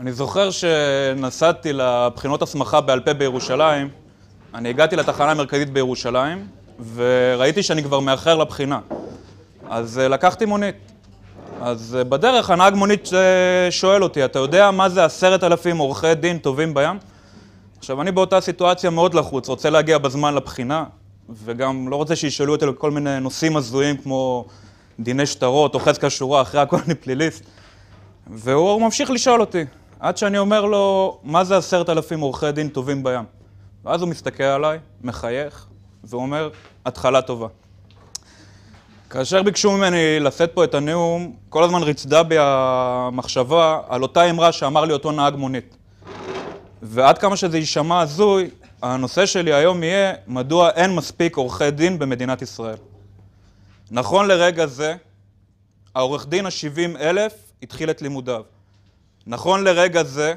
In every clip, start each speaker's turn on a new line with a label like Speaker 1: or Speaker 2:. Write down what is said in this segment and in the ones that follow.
Speaker 1: אני זוכר שנסעתי לבחינות הסמכה בעל פה בירושלים, אני הגעתי לתחנה המרכזית בירושלים, וראיתי שאני כבר מאחר לבחינה. אז אה, לקחתי מונית. אז אה, בדרך הנהג מונית אה, שואל אותי, אתה יודע מה זה עשרת אלפים עורכי דין טובים בים? עכשיו, אני באותה סיטואציה מאוד לחוץ, רוצה להגיע בזמן לבחינה, וגם לא רוצה שישאלו אותי על כל מיני נושאים הזויים כמו דיני שטרות אוחז כשורה, אחרי הכל אני פליליסט. והוא ממשיך לשאול אותי, עד שאני אומר לו, מה זה עשרת אלפים עורכי דין טובים בים? ואז הוא מסתכל עליי, מחייך, והוא אומר, התחלה טובה. כאשר ביקשו ממני לשאת פה את הנאום, כל הזמן ריצדה בי המחשבה על אותה אמרה שאמר לי אותו נהג מונית. ועד כמה שזה יישמע הזוי, הנושא שלי היום יהיה מדוע אין מספיק עורכי דין במדינת ישראל. נכון לרגע זה, העורך דין ה-70 אלף התחיל את לימודיו. נכון לרגע זה,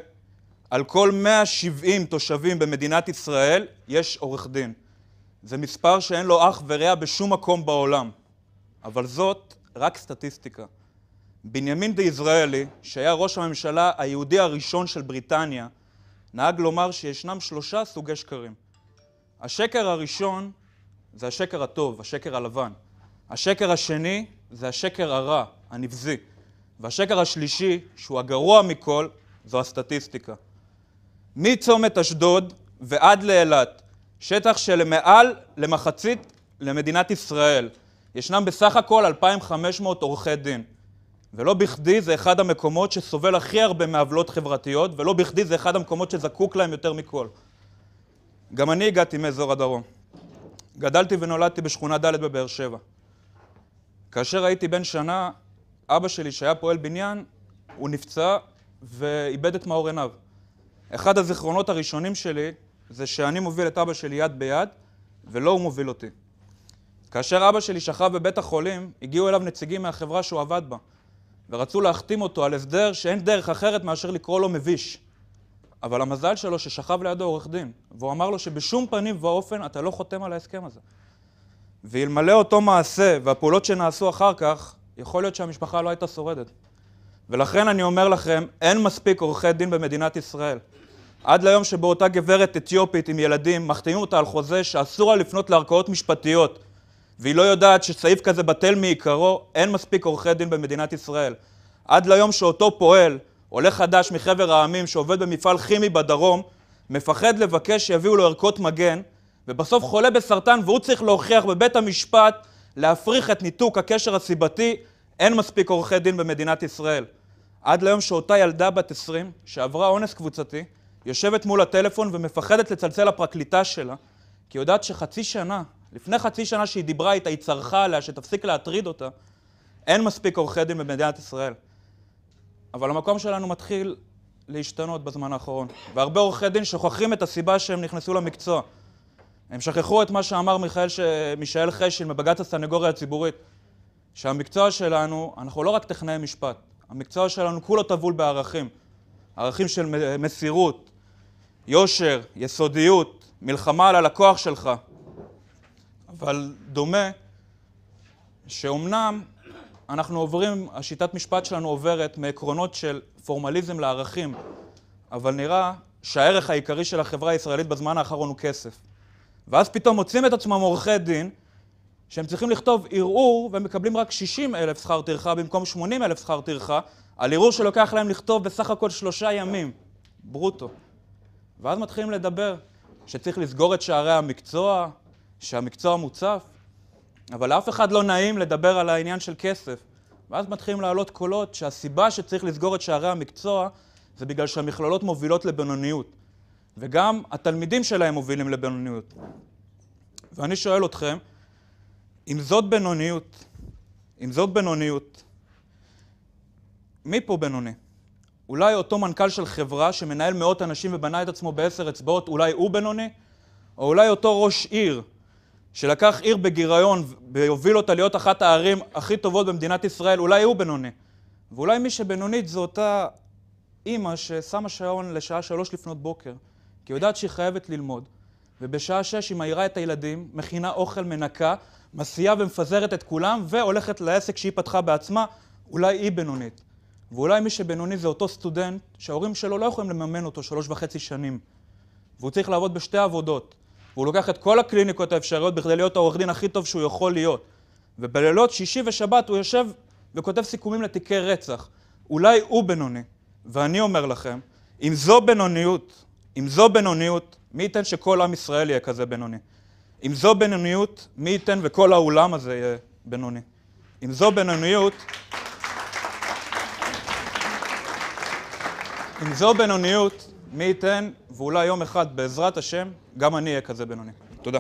Speaker 1: על כל 170 תושבים במדינת ישראל יש עורך דין. זה מספר שאין לו אח ורע בשום מקום בעולם, אבל זאת רק סטטיסטיקה. בנימין דה יזרעאלי, שהיה ראש הממשלה היהודי הראשון של בריטניה, נהג לומר שישנם שלושה סוגי שקרים. השקר הראשון זה השקר הטוב, השקר הלבן. השקר השני זה השקר הרע, הנבזי. והשקר השלישי, שהוא הגרוע מכל, זו הסטטיסטיקה. מצומת אשדוד ועד לאילת, שטח שלמעל למחצית למדינת ישראל, ישנם בסך הכל 2,500 עורכי דין. ולא בכדי זה אחד המקומות שסובל הכי הרבה מעוולות חברתיות, ולא בכדי זה אחד המקומות שזקוק להם יותר מכל. גם אני הגעתי מאזור הדרום. גדלתי ונולדתי בשכונה ד' בבאר שבע. כאשר הייתי בן שנה, אבא שלי, שהיה פועל בניין, הוא נפצע ואיבד את מאור עיניו. אחד הזיכרונות הראשונים שלי זה שאני מוביל את אבא שלי יד ביד, ולא הוא מוביל אותי. כאשר אבא שלי שכב בבית החולים, הגיעו אליו נציגים מהחברה שהוא עבד בה. ורצו להחתים אותו על הסדר שאין דרך אחרת מאשר לקרוא לו מביש. אבל המזל שלו ששכב לידו עורך דין, והוא אמר לו שבשום פנים ואופן אתה לא חותם על ההסכם הזה. ואלמלא אותו מעשה והפעולות שנעשו אחר כך, יכול להיות שהמשפחה לא הייתה שורדת. ולכן אני אומר לכם, אין מספיק עורכי דין במדינת ישראל. עד ליום שבו אותה גברת אתיופית עם ילדים מחתימים אותה על חוזה שאסור לה לפנות לערכאות משפטיות והיא לא יודעת שסעיף כזה בטל מעיקרו, אין מספיק עורכי דין במדינת ישראל. עד ליום שאותו פועל, עולה חדש מחבר העמים שעובד במפעל כימי בדרום, מפחד לבקש שיביאו לו ערכות מגן, ובסוף חולה בסרטן והוא צריך להוכיח בבית המשפט להפריך את ניתוק הקשר הסיבתי, אין מספיק עורכי דין במדינת ישראל. עד ליום שאותה ילדה בת 20, שעברה אונס קבוצתי, יושבת מול הטלפון ומפחדת לצלצל לפרקליטה שלה, כי יודעת שחצי שנה לפני חצי שנה שהיא דיברה איתה, היא צרחה עליה, שתפסיק להטריד אותה. אין מספיק עורכי דין במדינת ישראל. אבל המקום שלנו מתחיל להשתנות בזמן האחרון. והרבה עורכי דין שוכחים את הסיבה שהם נכנסו למקצוע. הם שכחו את מה שאמר מיכאל ש... מישאל חשין מבג"ץ הסנגוריה הציבורית, שהמקצוע שלנו, אנחנו לא רק טכנאי משפט, המקצוע שלנו כולו טבול בערכים. ערכים של מסירות, יושר, יסודיות, מלחמה על הלקוח שלך, אבל דומה שאומנם אנחנו עוברים, השיטת משפט שלנו עוברת מעקרונות של פורמליזם לערכים, אבל נראה שהערך העיקרי של החברה הישראלית בזמן האחרון הוא כסף. ואז פתאום מוצאים את עצמם עורכי דין שהם צריכים לכתוב ערעור והם מקבלים רק 60 אלף שכר טרחה במקום 80 אלף שכר טרחה על ערעור שלוקח להם לכתוב בסך הכל שלושה ימים, ברוטו. ואז מתחילים לדבר שצריך לסגור את שערי המקצוע, שהמקצוע מוצף, אבל לאף אחד לא נעים לדבר על העניין של כסף. ואז מתחילים לעלות קולות שהסיבה שצריך לסגור את שערי המקצוע זה בגלל שהמכללות מובילות לבינוניות, וגם התלמידים שלהם מובילים לבינוניות. ואני שואל אתכם, אם זאת בינוניות, אם זאת בינוניות, מי פה בינוני? אולי אותו מנכ"ל של חברה שמנהל מאות אנשים ובנה את עצמו בעשר אצבעות, אולי הוא בינוני? או אולי אותו ראש עיר שלקח עיר בגיריון והוביל אותה להיות אחת הערים הכי טובות במדינת ישראל, אולי הוא בינוני. ואולי מי שבינונית זו אותה אימא ששמה שעון לשעה שלוש לפנות בוקר, כי היא יודעת שהיא חייבת ללמוד, ובשעה שש היא מאירה את הילדים, מכינה אוכל, מנקה, מסיעה ומפזרת את כולם, והולכת לעסק שהיא פתחה בעצמה, אולי היא בינונית. ואולי מי שבינוני זה אותו סטודנט שההורים שלו לא יכולים לממן אותו שלוש וחצי שנים, והוא צריך לעבוד בשתי עבודות. והוא לוקח את כל הקליניקות האפשריות בכדי להיות העורך דין הכי טוב שהוא יכול להיות. ובלילות שישי ושבת הוא יושב וכותב סיכומים לתיקי רצח. אולי הוא בינוני. ואני אומר לכם, אם זו בינוניות, אם זו בינוניות, מי ייתן שכל עם ישראל יהיה כזה בינוני? אם זו בינוניות, מי ייתן וכל האולם הזה יהיה בינוני? אם זו בינוניות... אם זו בינוניות, מי ייתן, ואולי יום אחד, בעזרת השם, גם אני אהיה כזה בינוני. תודה.